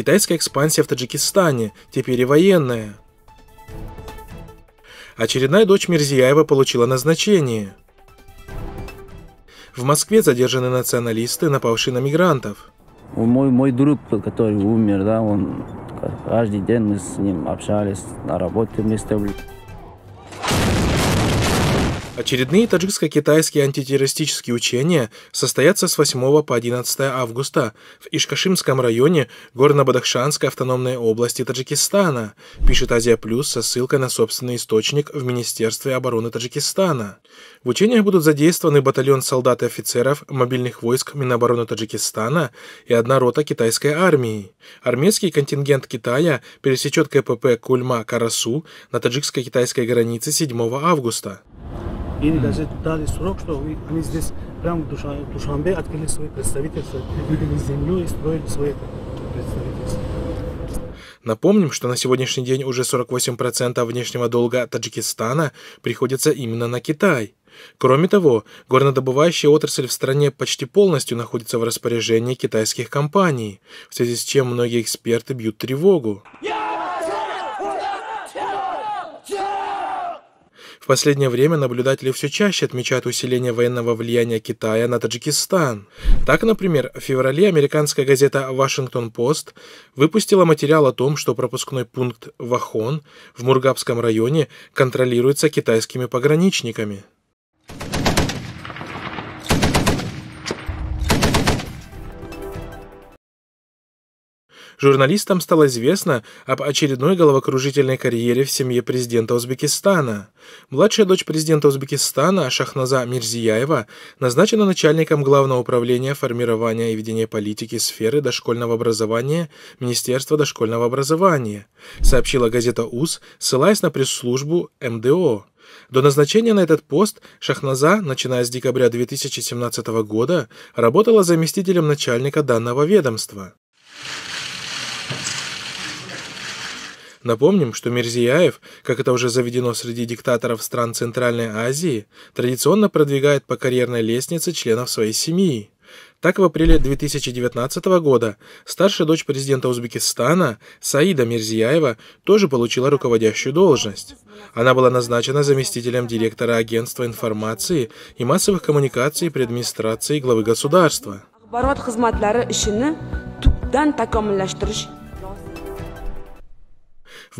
Китайская экспансия в Таджикистане, теперь и военная. Очередная дочь Мирзияева получила назначение. В Москве задержаны националисты, напавшие на мигрантов. Мой, мой друг, который умер, да, он каждый день мы с ним общались, на работе вместе. Очередные таджикско-китайские антитеррористические учения состоятся с 8 по 11 августа в Ишкашимском районе Горно-Бадахшанской автономной области Таджикистана, пишет Азия Плюс со ссылкой на собственный источник в Министерстве обороны Таджикистана. В учениях будут задействованы батальон солдат и офицеров мобильных войск Минобороны Таджикистана и одна рота китайской армии. Армейский контингент Китая пересечет КПП Кульма-Карасу на таджикско-китайской границе 7 августа. И mm. даже дали срок, что они здесь прямо в Душанбе, открыли свои представительства, купили землю и строили свои представительства. Напомним, что на сегодняшний день уже 48% внешнего долга Таджикистана приходится именно на Китай. Кроме того, горнодобывающая отрасль в стране почти полностью находится в распоряжении китайских компаний, в связи с чем многие эксперты бьют тревогу. Yeah! последнее время наблюдатели все чаще отмечают усиление военного влияния Китая на Таджикистан. Так, например, в феврале американская газета Washington Post выпустила материал о том, что пропускной пункт Вахон в Мургабском районе контролируется китайскими пограничниками. журналистам стало известно об очередной головокружительной карьере в семье президента Узбекистана. Младшая дочь президента Узбекистана Шахназа Мирзияева назначена начальником Главного управления формирования и ведения политики сферы дошкольного образования Министерства дошкольного образования, сообщила газета УЗ, ссылаясь на пресс-службу МДО. До назначения на этот пост Шахназа, начиная с декабря 2017 года, работала заместителем начальника данного ведомства. Напомним, что Мирзияев, как это уже заведено среди диктаторов стран Центральной Азии, традиционно продвигает по карьерной лестнице членов своей семьи. Так, в апреле 2019 года старшая дочь президента Узбекистана Саида Мирзияева тоже получила руководящую должность. Она была назначена заместителем директора Агентства информации и массовых коммуникаций при администрации главы государства.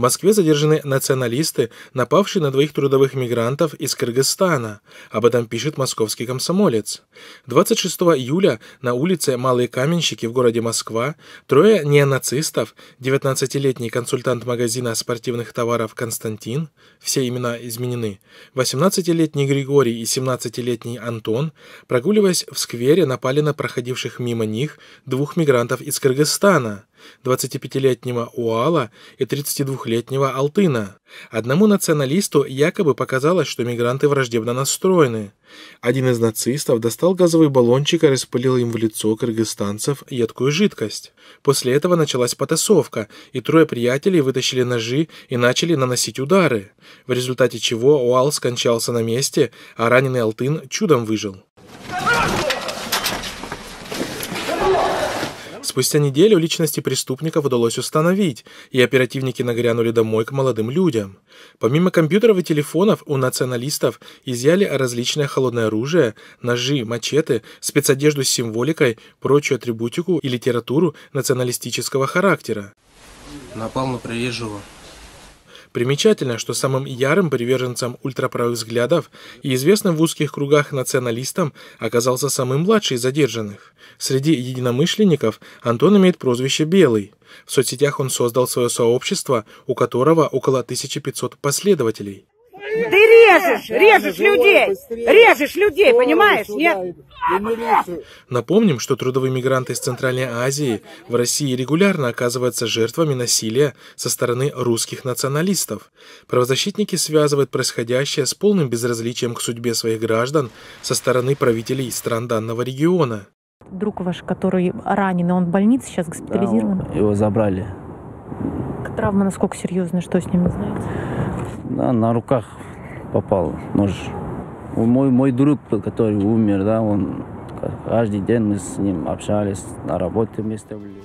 Москве задержаны националисты, напавшие на двоих трудовых мигрантов из Кыргызстана. Об этом пишет московский комсомолец. 26 июля на улице Малые Каменщики в городе Москва трое неонацистов, 19-летний консультант магазина спортивных товаров Константин, все имена изменены, 18-летний Григорий и 17-летний Антон, прогуливаясь в сквере, напали на проходивших мимо них двух мигрантов из Кыргызстана. 25-летнего Уала и 32-летнего Алтына. Одному националисту якобы показалось, что мигранты враждебно настроены. Один из нацистов достал газовый баллончик и распылил им в лицо кыргызстанцев едкую жидкость. После этого началась потасовка, и трое приятелей вытащили ножи и начали наносить удары, в результате чего Уал скончался на месте, а раненый Алтын чудом выжил. Хорошо! Спустя неделю личности преступников удалось установить, и оперативники нагрянули домой к молодым людям. Помимо компьютеров и телефонов, у националистов изъяли различное холодное оружие, ножи, мачете, спецодежду с символикой, прочую атрибутику и литературу националистического характера. Напал на приезжего, Примечательно, что самым ярым приверженцем ультраправых взглядов и известным в узких кругах националистом оказался самый младший из задержанных. Среди единомышленников Антон имеет прозвище «Белый». В соцсетях он создал свое сообщество, у которого около 1500 последователей. Ты режешь, режешь людей, режешь людей, понимаешь, нет? Напомним, что трудовые мигранты из Центральной Азии в России регулярно оказываются жертвами насилия со стороны русских националистов. Правозащитники связывают происходящее с полным безразличием к судьбе своих граждан со стороны правителей стран данного региона. Друг ваш, который ранен, он в больнице сейчас госпитализирован? Да, его забрали. Травма насколько серьезная, что с ним, не знаете? да, на руках попал нож. Мой, мой друг, который умер, да, он каждый день мы с ним общались, на работе вместе были.